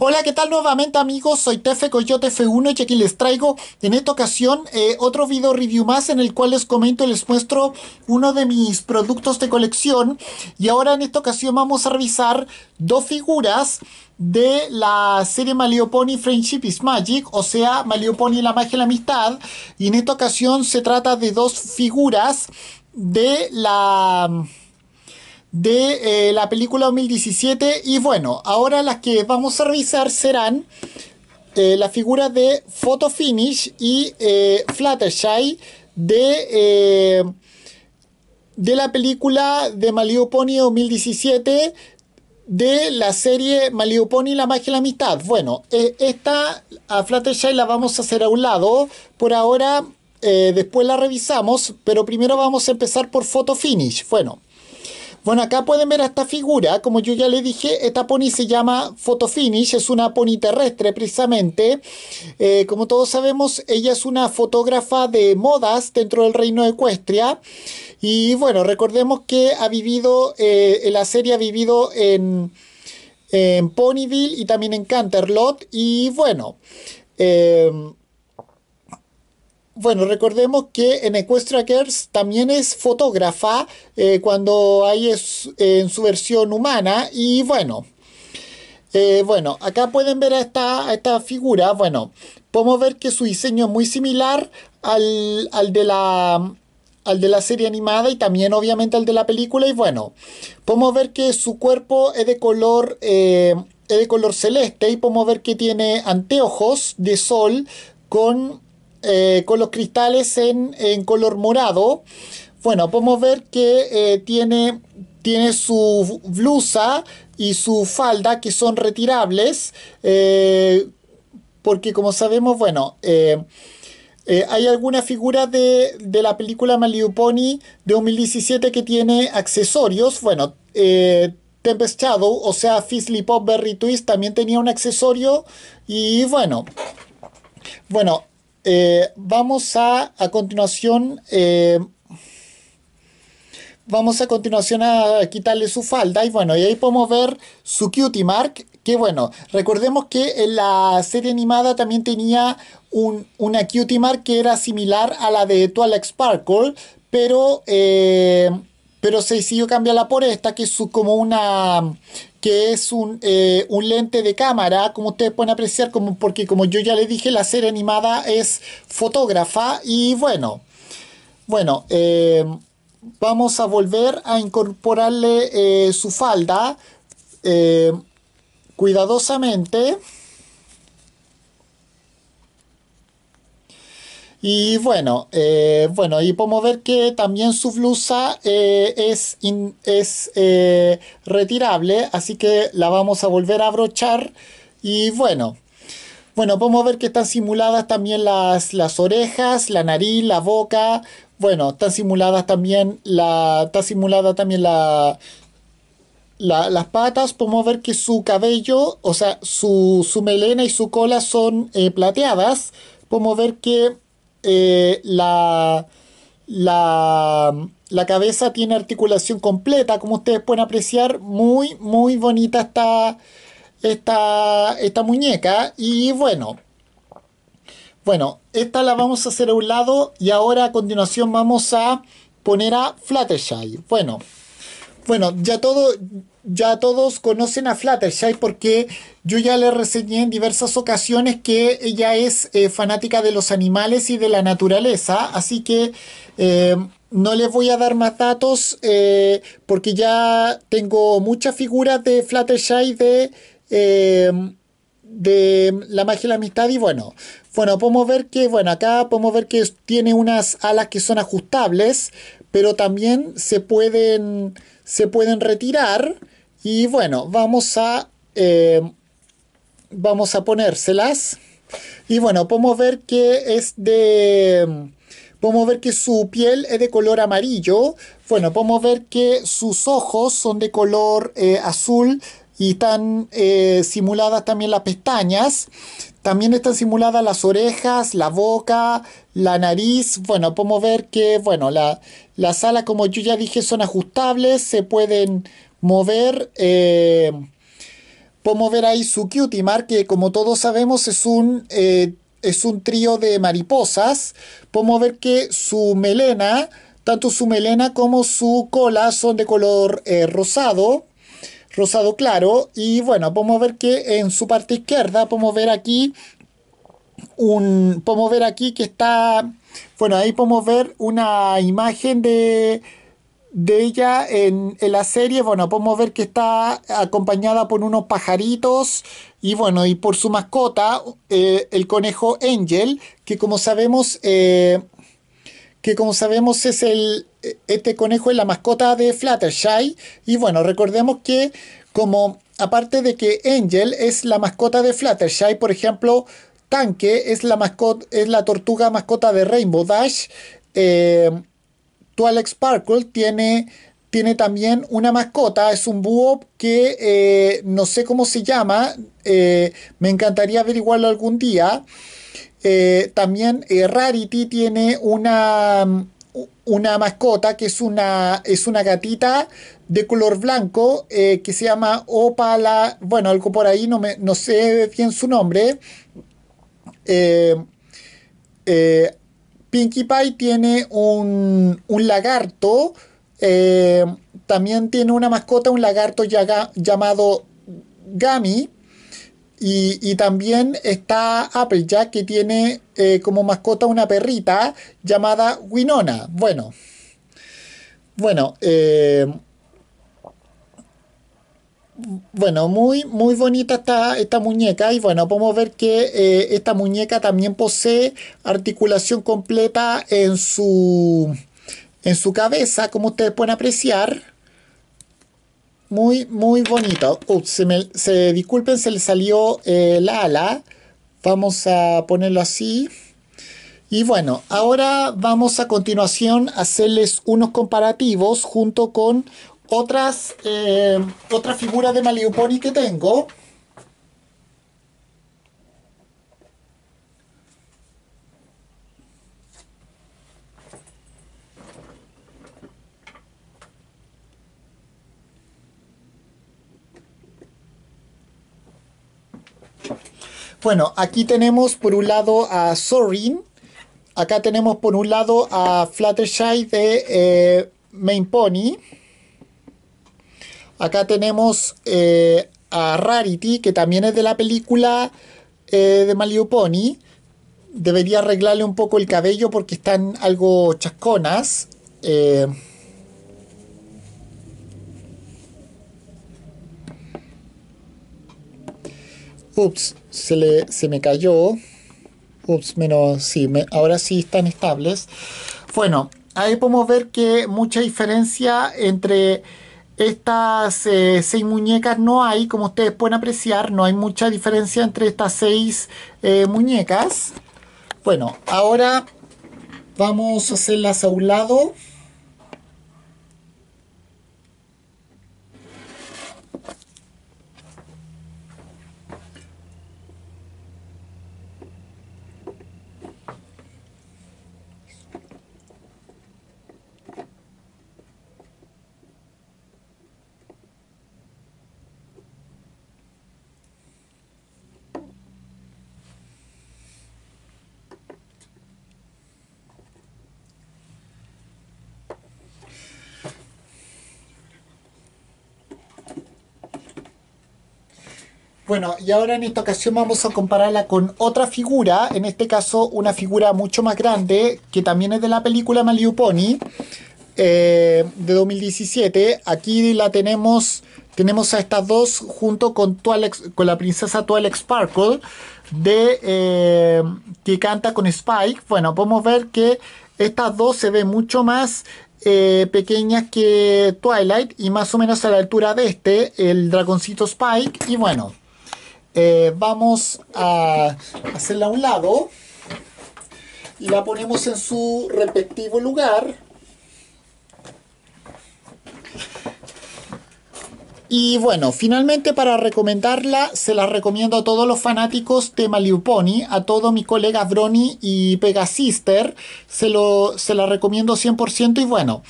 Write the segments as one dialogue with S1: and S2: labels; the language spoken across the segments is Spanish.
S1: Hola, ¿qué tal nuevamente amigos? Soy Tefe Coyote F1 y aquí les traigo en esta ocasión eh, otro video review más en el cual les comento y les muestro uno de mis productos de colección y ahora en esta ocasión vamos a revisar dos figuras de la serie Maleopony Friendship is Magic, o sea, y la magia y la amistad y en esta ocasión se trata de dos figuras de la de eh, la película 2017. Y bueno, ahora las que vamos a revisar serán las eh, la figura de Photo Finish y eh, Fluttershy de, eh, de la película de Malio Pony 2017 de la serie Malio Pony La Magia y la Amistad. Bueno, esta a Fluttershy la vamos a hacer a un lado. Por ahora, después la revisamos, pero primero vamos a empezar por Photo Finish. Bueno, bueno, acá pueden ver esta figura, como yo ya le dije, esta pony se llama Photofinish, es una pony terrestre precisamente. Eh, como todos sabemos, ella es una fotógrafa de modas dentro del reino Ecuestria. Y bueno, recordemos que ha vivido, eh, la serie ha vivido en, en Ponyville y también en Canterlot. Y bueno... Eh, bueno, recordemos que en Equestria también es fotógrafa eh, cuando hay en su versión humana y bueno, eh, bueno, acá pueden ver a esta, esta, figura, bueno, podemos ver que su diseño es muy similar al, de la, al de la serie animada y también obviamente al de la película y bueno, podemos ver que su cuerpo es de color... Eh, es de color celeste y podemos ver que tiene anteojos de sol con eh, con los cristales en, color morado, bueno, podemos ver que eh, tiene, tiene su blusa y su falda que son retirables, eh, porque como sabemos, bueno, hay alguna figura de, la película Pony de 2017 que tiene accesorios. Bueno, Tempest Shadow, o sea, Fizzly Pop Berry Twist también tenía un accesorio. Y bueno, bueno, eh, vamos a, continuación. Eh, vamos a continuación a quitarle su falda. Y bueno, y ahí podemos ver su cutie mark. Que bueno, recordemos que en la serie animada también tenía una cutie mark que era similar a la de Twilight Sparkle. Pero. Eh, pero se decidió cambiarla por esta, que es como una que es eh, un, lente de cámara, como ustedes pueden apreciar, como, porque como yo ya les dije, la serie animada es fotógrafa y bueno, bueno, eh, vamos a volver a incorporarle eh, su falda cuidadosamente. Y bueno, eh, bueno, y podemos ver que también su blusa eh, es, es eh, retirable, así que la vamos a volver a abrochar. Y bueno, bueno, podemos ver que están simuladas también las, las orejas, la nariz, la boca. Bueno, están simuladas también la. Está simulada también la. las patas, podemos ver que su cabello, o sea, su, melena y su cola son plateadas. Podemos ver que eh, la, la, cabeza tiene articulación completa, como ustedes pueden apreciar, muy, muy bonita está esta, esta muñeca. Y bueno, bueno, esta la vamos a hacer a un lado y ahora a continuación vamos a poner a Fluttershy. Bueno, bueno, ya todo, ya todos conocen a Fluttershy porque yo ya le reseñé en diversas ocasiones que ella es eh, fanática de los animales y de la naturaleza, así que eh, no les voy a dar más datos eh, porque ya tengo muchas figuras de Fluttershy de, de la magia y la amistad y bueno, bueno, podemos ver que, bueno, acá podemos ver que tiene unas alas que son ajustables, pero también se pueden, se pueden retirar. Y bueno, vamos a, eh, vamos a ponérselas. Y bueno, podemos ver que es de... Podemos ver que su piel es de color amarillo. Bueno, podemos ver que sus ojos son de color eh, azul y están eh, simuladas también las pestañas. También están simuladas las orejas, la boca, la nariz. Bueno, podemos ver que, bueno, la, las alas, como yo ya dije, son ajustables. Se pueden mover, eh, podemos ver ahí su cutie mark, que como todos sabemos es un, eh, es un trío de mariposas, podemos ver que su melena, tanto su melena como su cola son de color eh, rosado, rosado claro, y bueno, podemos ver que en su parte izquierda, podemos ver aquí un, podemos ver aquí que está, bueno, ahí podemos ver una imagen de de ella en, la serie, bueno, podemos ver que está acompañada por unos pajaritos y bueno, y por su mascota, eh, el conejo Angel, que como sabemos, eh, que como sabemos es el, este conejo es la mascota de Fluttershy y bueno, recordemos que como aparte de que Angel es la mascota de Fluttershy, por ejemplo, Tanque es la mascota, es la tortuga mascota de Rainbow Dash, eh, Alex Sparkle tiene, tiene también una mascota, es un búho que eh, no sé cómo se llama, eh, me encantaría averiguarlo algún día. Eh, también Rarity tiene una, una mascota que es una, es una gatita de color blanco que se llama Opala, bueno, algo por ahí, no, no sé bien su nombre. Pinkie Pie tiene un, lagarto. Eh, también tiene una mascota, un lagarto llamado Gami. Y, también está Applejack, que tiene eh, como mascota una perrita llamada Winona. Bueno, bueno, eh, bueno, muy, muy bonita está esta muñeca y bueno, podemos ver que eh, esta muñeca también posee articulación completa en su, en su cabeza, como ustedes pueden apreciar. Muy, muy bonito. se, me, se disculpen, se le salió eh, la ala. Vamos a ponerlo así. Y bueno, ahora vamos a continuación a hacerles unos comparativos junto con otras, eh, otra figura de Maliuponi que tengo Bueno, aquí tenemos por un lado a Sorin, acá tenemos por un lado a Fluttershy de eh, Main Pony. Acá tenemos eh, a Rarity, que también es de la película eh, de Malio Pony. Debería arreglarle un poco el cabello porque están algo chasconas. Eh. Ups, se, le, se me cayó. Ups, menos, sí, ahora sí están estables. Bueno, ahí podemos ver que mucha diferencia entre estas eh, seis muñecas no hay, como ustedes pueden apreciar, no hay mucha diferencia entre estas seis eh, muñecas. Bueno, ahora vamos a hacerlas a un lado. Bueno, y ahora en esta ocasión vamos a compararla con otra figura, en este caso una figura mucho más grande, que también es de la película Malibu Pony, eh, de 2017. Aquí la tenemos, tenemos a estas dos junto con, con la princesa Twilight Sparkle, de, eh, que canta con Spike. Bueno, podemos ver que estas dos se ven mucho más eh, pequeñas que Twilight y más o menos a la altura de este, el dragoncito Spike. Y bueno, eh, vamos a hacerla a un lado y la ponemos en su respectivo lugar. Y bueno, finalmente para recomendarla, se la recomiendo a todos los fanáticos de Maliuponi, a todo mi colega Brony y Pegasister, se, se la recomiendo 100% y bueno,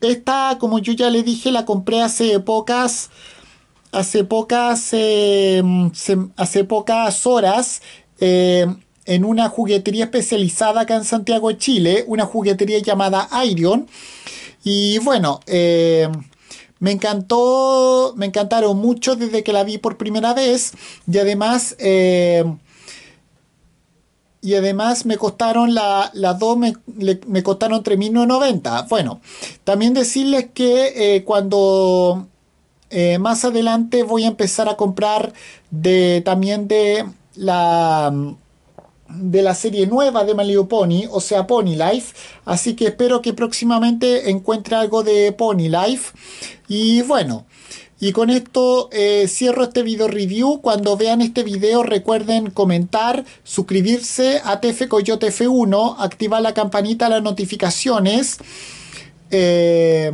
S1: esta, como yo ya le dije, la compré hace pocas hace pocas, em, hace pocas horas em, en una juguetería especializada acá en Santiago de Chile, una juguetería llamada Iron. Y bueno, em, me encantó, me encantaron mucho desde que la vi por primera vez y además... y además me costaron las la dos, me, me costaron 3.990. Bueno, también decirles que eh, cuando eh, más adelante voy a empezar a comprar también de la mm, de la serie nueva de Malio Pony, o sea Pony Life. Así que espero que próximamente encuentre algo de Pony Life. Y bueno, y con esto eh, cierro este video review. Cuando vean este video recuerden comentar, suscribirse a TF Coyote F1, activar la campanita las notificaciones. Eh,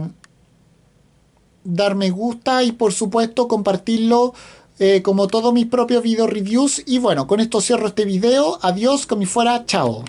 S1: dar me gusta y por supuesto compartirlo eh, como todos mis propios video reviews. Y bueno, con esto cierro este video. Adiós, como fuera, chao.